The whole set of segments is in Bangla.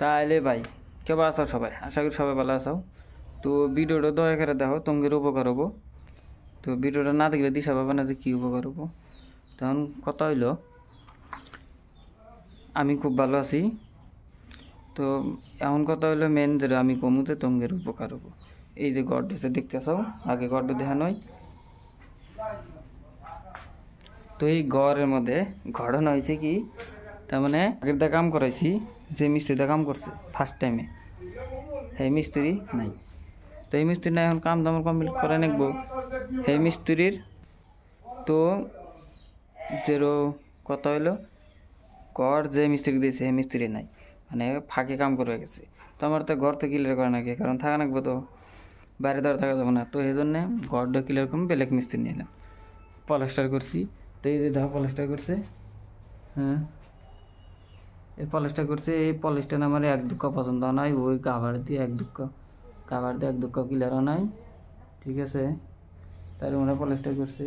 তাহলে ভাই কেউ আছো সবাই আশা করি সবাই ভালো আছো তো ভিডিওটা দয়া করে দেখো তোমাদের উপকার হবো তো ভিডিওটা না দেখলে দিশা পাবে না যে কী উপকার হবো তখন কথা হইল আমি খুব ভালো আছি তো এমন কথা হইলো মেন যেটা আমি কমুতে তোমাদের উপকার হবো এই যে গড দেখতে দেখতেছ আগে গড দেখা নয় তো এই ঘরের মধ্যে ঘটনা হয়েছে কি তার মানে আগের দা কাম করাইছি যে মিস্ত্রিটা কাম করছে ফার্স্ট টাইমে সেই মিস্ত্রি নাই তো এই মিস্ত্রি না এখন কাম দাম কমপ্লিট করে নেব সেই মিস্ত্রির তো যে কথা হইলো ঘর যে মিস্ত্রি দিয়েছে সেই মিস্ত্রি নাই মানে ফাঁকে কাম করে গেছে তো আমার তো ঘর তো ক্লিয়ার করে নাকি কারণ থাকা নাকবো তো বাইরে ধর থাকা যাবো না তো এই জন্যে ঘরটা ক্লিয়ার করুন বেলেগ মিস্ত্রি নিলাম পলাস্টার করছি তো এই যে ধর পলাস্টার করছে হ্যাঁ এই পলিশটা করছে এই পলিশটা আমার এক দুঃখ পছন্দ নাই ওই কাভার দিয়ে এক দুঃখ কাভার দিয়ে এক দুঃখ কিলারও নাই ঠিক আছে তাই ওরা পলিশটা করছে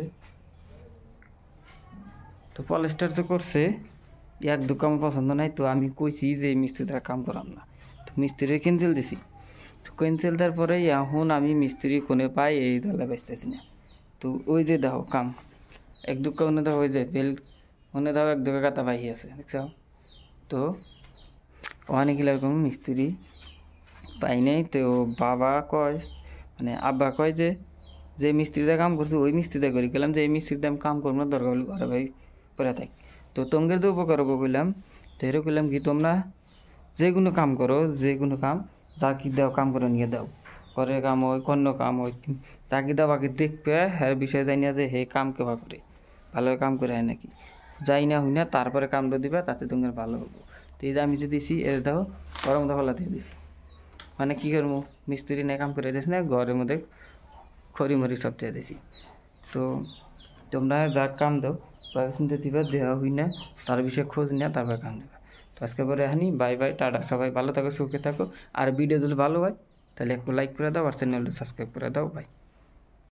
তো পলিশটার তো করছে এক দুঃখ আমার পছন্দ নাই তো আমি কইছি যে মিস্ত্রি দ্বারা কাম করাম না তো মিস্ত্রি ক্যান্সেল দিছি তো ক্যান্সেল দেওয়ার পরে এখন আমি মিস্ত্রি কোনে পাই এই দলে বেচতেছি না তো ওই যে দাও কাম এক দুঃখ মনে দাও ওই যে বেল মনে দাও এক দুঃখ কাতা পাই আছে দেখছ তো অনেকগুলো রকম মিস্ত্রি পাই নাই তো বাবা কয় মানে আব্বা কয় যে যে মিস্ত্রিটা কাম করছে ওই মিস্ত্রিটা করি গেলাম যে এই মিস্ত্রিটা আমি কাম করবো না দরকার হলে ঘরে ভাই করে থাকি তো তোমাদের তো উপকার করলাম তো এরকম করলাম কি তোমরা যে কোনো কাম করো যে কোনো কাম যা কি দাও কাম করে নিয়ে দাও করে কাম হয় কন্য কাম হয় চাকরি দাও বাকি দেখবে হ্যাঁ বিষয় জানিয়ে যে হে কাম কেবা করে ভালো কাম করে হয় নাকি যাই না হই না তারপরে কামড়ে দিবা তাতে তোমার ভালো হবো তো এই যে আমি যদি দিছি এ দেখো গরম দখলা দিয়ে দিছি মানে কী করবো মিস্ত্রি না কাম করে দিয়েছি না ঘরের মধ্যে খড়ি মরি সব চেয়ে দিছি তো তোমরা যা কাম দাও তার চিন্তা দিবা দেওয়া হই না তার বিষয়ে খোঁজ নেওয়া তারপরে কাম দেবা তো আজকে পরে হানি বাই বাই টাটা সবাই ভালো থাকো সুখে থাকো আর ভিডিও যদি ভালো হয় তাহলে একটু লাইক করে দাও আর চ্যানেলটা সাবস্ক্রাইব করে দাও বাই